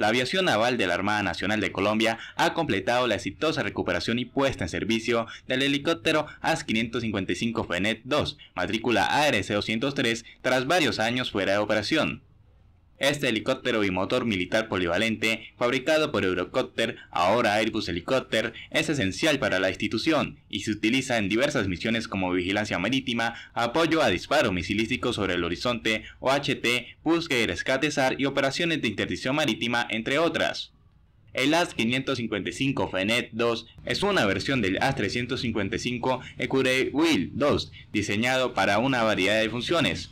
la aviación naval de la Armada Nacional de Colombia ha completado la exitosa recuperación y puesta en servicio del helicóptero AS-555 FENET-2, matrícula ARC-203, tras varios años fuera de operación. Este helicóptero bimotor militar polivalente, fabricado por Eurocopter, ahora Airbus Helicopter, es esencial para la institución y se utiliza en diversas misiones como vigilancia marítima, apoyo a disparo misilístico sobre el horizonte, OHT, búsqueda y rescate SAR y operaciones de interdicción marítima, entre otras. El AS-555 Fenet 2 es una versión del AS-355 Ecureuil 2, diseñado para una variedad de funciones,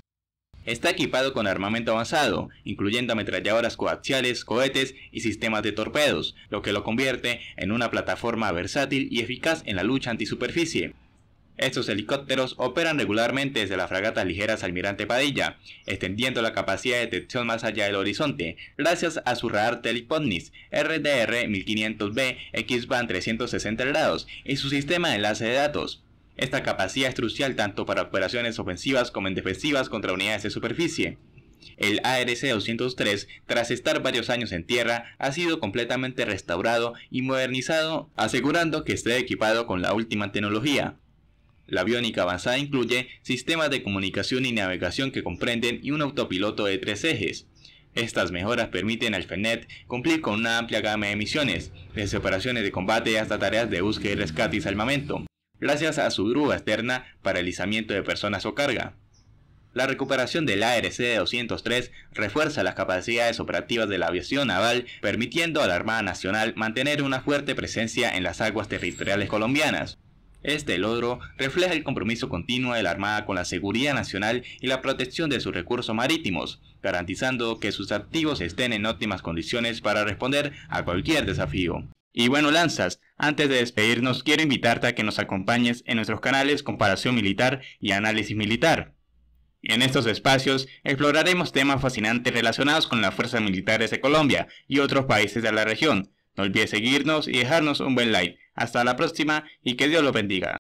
Está equipado con armamento avanzado, incluyendo ametralladoras coaxiales, cohetes y sistemas de torpedos, lo que lo convierte en una plataforma versátil y eficaz en la lucha antisuperficie. Estos helicópteros operan regularmente desde las fragatas ligeras Almirante Padilla, extendiendo la capacidad de detección más allá del horizonte, gracias a su radar telepodnis RDR 1500B X-Band 360 grados y su sistema de enlace de datos. Esta capacidad es crucial tanto para operaciones ofensivas como en defensivas contra unidades de superficie. El ARC-203, tras estar varios años en tierra, ha sido completamente restaurado y modernizado, asegurando que esté equipado con la última tecnología. La aviónica avanzada incluye sistemas de comunicación y navegación que comprenden y un autopiloto de tres ejes. Estas mejoras permiten al FENET cumplir con una amplia gama de misiones, desde operaciones de combate hasta tareas de búsqueda y rescate y salvamento gracias a su grúa externa para el izamiento de personas o carga. La recuperación del ARC 203 refuerza las capacidades operativas de la aviación naval, permitiendo a la Armada Nacional mantener una fuerte presencia en las aguas territoriales colombianas. Este logro refleja el compromiso continuo de la Armada con la seguridad nacional y la protección de sus recursos marítimos, garantizando que sus activos estén en óptimas condiciones para responder a cualquier desafío. Y bueno, Lanzas, antes de despedirnos, quiero invitarte a que nos acompañes en nuestros canales Comparación Militar y Análisis Militar. En estos espacios exploraremos temas fascinantes relacionados con las fuerzas militares de Colombia y otros países de la región. No olvides seguirnos y dejarnos un buen like. Hasta la próxima y que Dios los bendiga.